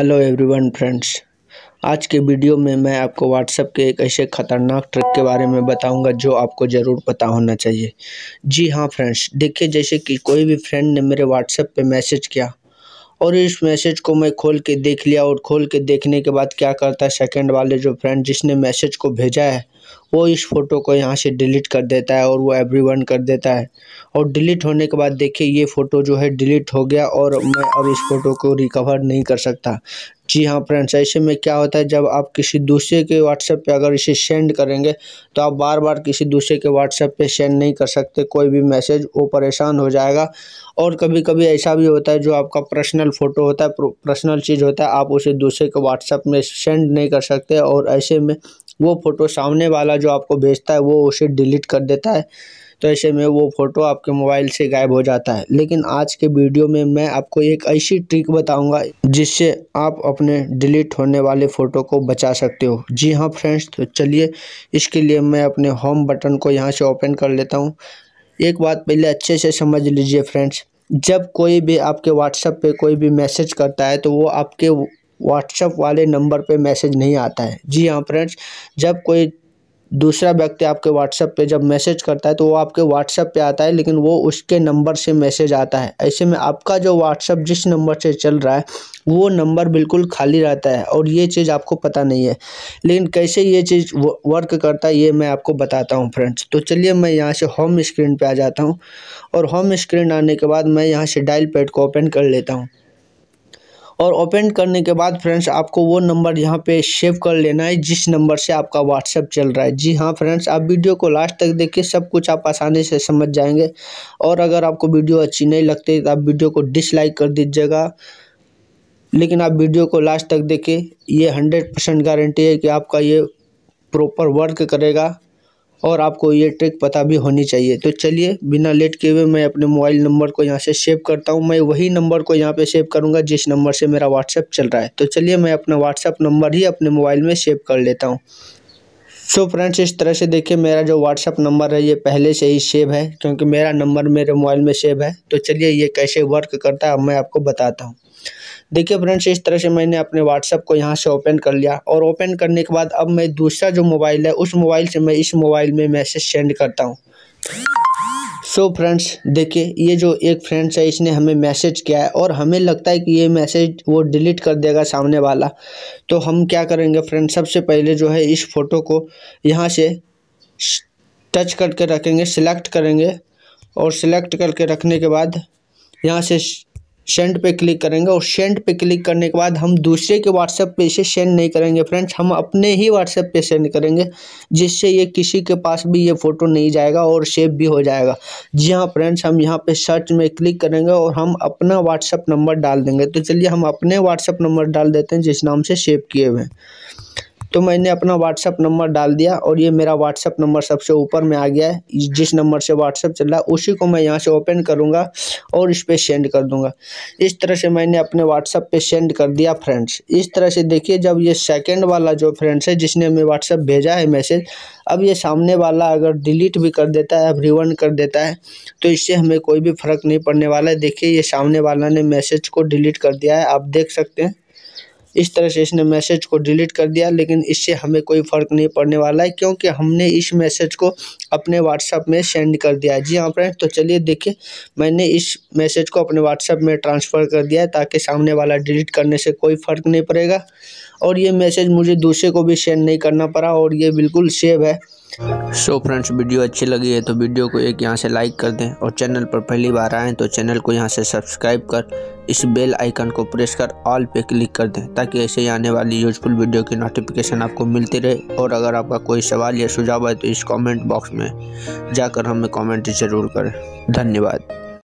hello everyone friends आज के video में मैं आपको व्हाट्सएप के एक ऐसे ख़तरनाक ट्रिक के बारे में बताऊंगा जो आपको ज़रूर पता होना चाहिए जी हाँ फ्रेंड्स देखिए जैसे कि कोई भी फ्रेंड ने मेरे व्हाट्सएप पे मैसेज किया और इस मैसेज को मैं खोल के देख लिया और खोल के देखने के बाद क्या करता है सेकेंड वाले जो फ्रेंड जिसने मैसेज को भेजा है वो इस फ़ोटो को यहाँ से डिलीट कर देता है और वो एवरीवन कर देता है और डिलीट होने के बाद देखिए ये फ़ोटो जो है डिलीट हो गया और मैं अब इस फ़ोटो को रिकवर नहीं कर सकता जी हाँ फ्रेंड्स ऐसे में क्या होता है जब आप किसी दूसरे के व्हाट्सएप पे अगर इसे सेंड करेंगे तो आप बार बार किसी दूसरे के व्हाट्सएप पे सेंड नहीं कर सकते कोई भी मैसेज वो परेशान हो जाएगा और कभी कभी ऐसा भी होता है जो आपका पर्सनल फ़ोटो होता है पर्सनल चीज़ होता है आप उसे दूसरे के व्हाट्सएप में सेंड नहीं कर सकते और ऐसे में वो फ़ोटो सामने वाला जो आपको भेजता है वो उसे डिलीट कर देता है तो ऐसे में वो फ़ोटो आपके मोबाइल से गायब हो जाता है लेकिन आज के वीडियो में मैं आपको एक ऐसी ट्रिक बताऊंगा जिससे आप अपने डिलीट होने वाले फ़ोटो को बचा सकते हो जी हाँ फ्रेंड्स तो चलिए इसके लिए मैं अपने होम बटन को यहाँ से ओपन कर लेता हूँ एक बात पहले अच्छे से समझ लीजिए फ्रेंड्स जब कोई भी आपके व्हाट्सएप पर कोई भी मैसेज करता है तो वो आपके व्हाट्सएप वाले नंबर पे मैसेज नहीं आता है जी हाँ फ्रेंड्स जब कोई दूसरा व्यक्ति आपके व्हाट्सएप पे जब मैसेज करता है तो वो आपके व्हाट्सएप पे आता है लेकिन वो उसके नंबर से मैसेज आता है ऐसे में आपका जो व्हाट्सएप जिस नंबर से चल रहा है वो नंबर बिल्कुल खाली रहता है और ये चीज़ आपको पता नहीं है लेकिन कैसे ये चीज़ वर्क करता है ये मैं आपको बताता हूँ फ्रेंड्स तो चलिए मैं यहाँ से होम स्क्रीन पर आ जाता हूँ और होम स्क्रीन आने के बाद मैं यहाँ से डायल पैड को ओपन कर लेता हूँ और ओपन करने के बाद फ्रेंड्स आपको वो नंबर यहाँ पे सेव कर लेना है जिस नंबर से आपका व्हाट्सएप चल रहा है जी हाँ फ्रेंड्स आप वीडियो को लास्ट तक देखिए सब कुछ आप आसानी से समझ जाएंगे और अगर आपको वीडियो अच्छी नहीं लगती तो आप वीडियो को डिसलाइक कर दीजिएगा लेकिन आप वीडियो को लास्ट तक देखिए ये हंड्रेड परसेंट गारंटी है कि आपका ये प्रॉपर वर्क करेगा और आपको ये ट्रिक पता भी होनी चाहिए तो चलिए बिना लेट किए हुए मैं अपने मोबाइल नंबर को यहाँ से सेव करता हूँ मैं वही नंबर को यहाँ पे सेव करूँगा जिस नंबर से मेरा व्हाट्सएप चल रहा है तो चलिए मैं अपना व्हाट्सएप नंबर ही अपने मोबाइल में सेव कर लेता हूँ सो so फ्रेंड्स इस तरह से देखिए मेरा जो व्हाट्सअप नंबर है ये पहले से ही सेव है क्योंकि मेरा नंबर मेरे मोबाइल में सेव है तो चलिए ये कैसे वर्क करता है मैं आपको बताता हूँ देखिए फ्रेंड्स इस तरह से मैंने अपने व्हाट्सअप को यहाँ से ओपन कर लिया और ओपन करने के बाद अब मैं दूसरा जो मोबाइल है उस मोबाइल से मैं इस मोबाइल में मैसेज सेंड करता हूँ सो फ्रेंड्स देखिए ये जो एक फ्रेंड्स है इसने हमें मैसेज किया है और हमें लगता है कि ये मैसेज वो डिलीट कर देगा सामने वाला तो हम क्या करेंगे फ्रेंड्स सबसे पहले जो है इस फ़ोटो को यहाँ से टच करके रखेंगे सिलेक्ट करेंगे और सिलेक्ट करके रखने के बाद यहाँ से सेंड पे क्लिक करेंगे और सेंड पे क्लिक करने के बाद हम दूसरे के व्हाट्सएप पे इसे सेंड नहीं करेंगे फ्रेंड्स हम अपने ही व्हाट्सएप पे सेंड करेंगे जिससे ये किसी के पास भी ये फ़ोटो नहीं जाएगा और सेव भी हो जाएगा जी हाँ फ्रेंड्स हम यहाँ पे सर्च में क्लिक करेंगे और हम अपना व्हाट्सएप नंबर डाल देंगे तो चलिए हम अपने व्हाट्सएप नंबर डाल देते हैं जिस नाम से सेव किए हुए हैं तो मैंने अपना व्हाट्सअप नंबर डाल दिया और ये मेरा व्हाट्सअप नंबर सबसे ऊपर में आ गया है जिस नंबर से व्हाट्सअप चल रहा है उसी को मैं यहाँ से ओपन करूँगा और इस पर सेंड कर दूँगा इस तरह से मैंने अपने व्हाट्सअप पे सेंड कर दिया फ्रेंड्स इस तरह से देखिए जब ये सेकेंड वाला जो फ्रेंड्स है जिसने हमें व्हाट्सअप भेजा है मैसेज अब ये सामने वाला अगर डिलीट भी कर देता है अब रिवर्न कर देता है तो इससे हमें कोई भी फ़र्क नहीं पड़ने वाला है देखिए ये सामने वाला ने मैसेज को डिलीट कर दिया है आप देख सकते हैं इस तरह से इसने मैसेज को डिलीट कर दिया लेकिन इससे हमें कोई फ़र्क नहीं पड़ने वाला है क्योंकि हमने इस मैसेज को अपने व्हाट्सअप में सेंड कर दिया है जी हाँ फ्रेंड तो चलिए देखिए मैंने इस मैसेज को अपने व्हाट्सअप में ट्रांसफ़र कर दिया है ताकि सामने वाला डिलीट करने से कोई फ़र्क नहीं पड़ेगा और ये मैसेज मुझे दूसरे को भी सेंड नहीं करना पड़ा और ये बिल्कुल सेव है सो फ्रेंड्स वीडियो अच्छी लगी है तो वीडियो को एक यहाँ से लाइक कर दें और चैनल पर पहली बार आएँ तो चैनल को यहाँ से सब्सक्राइब कर इस बेल आइकन को प्रेस कर ऑल पे क्लिक कर दें ताकि ऐसे ही आने वाली यूजफुल वीडियो की नोटिफिकेशन आपको मिलती रहे और अगर आपका कोई सवाल या सुझाव है तो इस कमेंट बॉक्स में जाकर हमें कमेंट ज़रूर करें धन्यवाद